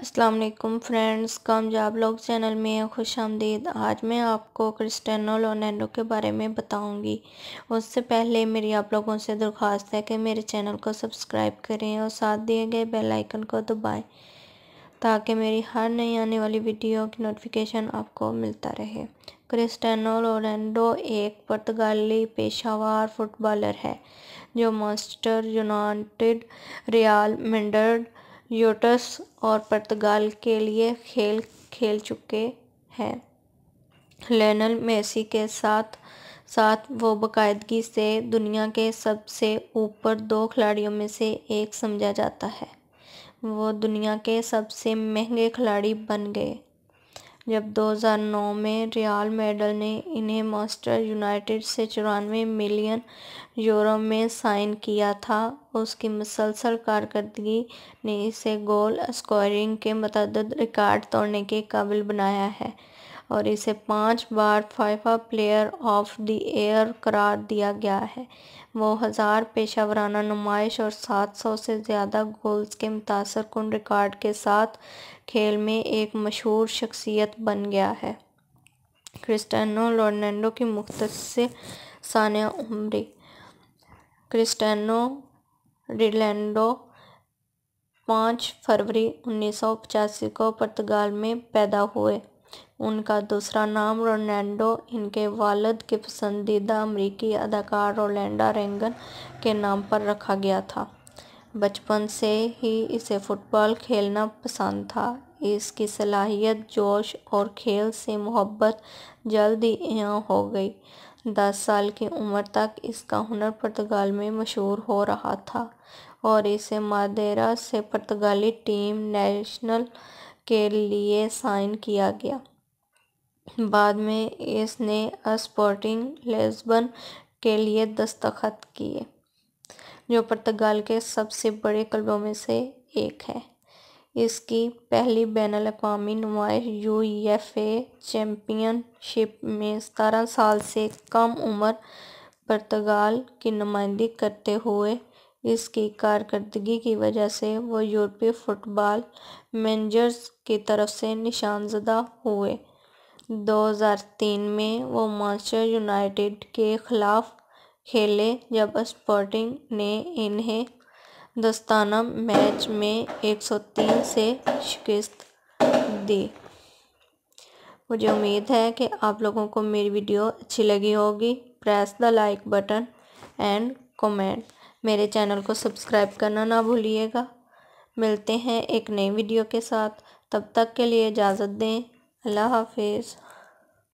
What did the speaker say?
Aslam friends कामयाब लोग channel में खुश आमदीद आज मैं आपको क्रिस्टनो रोनाल्डो के बारे में बताऊंगी उससे पहले मेरी आप लोगों से दरख्वास्त है कि मेरे चैनल को सब्सक्राइब करें और साथ दिए गए बेल आइकन को दबाएं ताकि मेरी हर नई आने वाली वीडियो की नोटिफिकेशन आपको मिलता रहे क्रिस्टनो रोनाल्डो एक पुर्तगाली पेशावर फुटबॉलर है जो Manchester United Real Madrid Juventus और पुर्तगाल के लिए खेल खेल चुके हैं लेनल मेसी के साथ साथ वो बाकायदगी से दुनिया के सबसे ऊपर दो खिलाड़ियों में से एक समझा जाता है वो दुनिया के सबसे महंगे खिलाड़ी बन गए जब 2009 में रियाल मेडल ने इन्हें मास्टर यूनाइटेड से चौरानवे मिलियन यूरो में साइन किया था उसकी मुसलसल कारकर्दगी ने इसे गोल स्कोरिंग के मतदद रिकॉर्ड तोड़ने के काबिल बनाया है और इसे पाँच बार FIFA player of the year करार दिया गया है वो हज़ार पेशावराना नुमाइश और 700 से ज़्यादा गोल्स के मुतासर कन रिकॉर्ड के साथ खेल में एक मशहूर शख्सियत बन गया है क्रिस्टानो रोनाल्डो की मुख्त सानिया उम्री क्रिस्टानो रिलैंडो पाँच फरवरी उन्नीस सौ पचासी को पुर्तगाल में पैदा हुए उनका दूसरा नाम रोलैंडो इनके वालद के पसंदीदा अमरीकी अदाकार रोलेंडा रेंगन के नाम पर रखा गया था बचपन से ही इसे फुटबॉल खेलना पसंद था इसकी सलाहियत जोश और खेल से मोहब्बत जल्द ही हो गई दस साल की उम्र तक इसका हुनर पुर्तगाल में मशहूर हो रहा था और इसे मादेरा से पुर्तगाली टीम नेशनल के लिए साइन किया गया बाद में इसने स्पोर्टिंग लेस्बन के लिए दस्तखत किए जो पुर्तगाल के सबसे बड़े क्लबों में से एक है इसकी पहली बैन अवी नुमाइश यू एफ ए चैम्पियनशिप में सतारह साल से कम उम्र पुर्तगाल की नुमाइंदगी करते हुए इसकी कारकर्दगी की वजह से वो यूरोपीय फुटबॉल मैनेजर्स की तरफ से निशानजदा हुए दो हज़ार तीन में वो मास्टर यूनाइटेड के खिलाफ खेले जब स्पोर्टिंग ने इन्हें दस्ताना मैच में एक सौ तीन से शिकस्त दी मुझे उम्मीद है कि आप लोगों को मेरी वीडियो अच्छी लगी होगी press the like button and comment मेरे चैनल को सब्सक्राइब करना ना भूलिएगा मिलते हैं एक नई वीडियो के साथ तब तक के लिए इजाज़त दें अल्लाह हाफिज़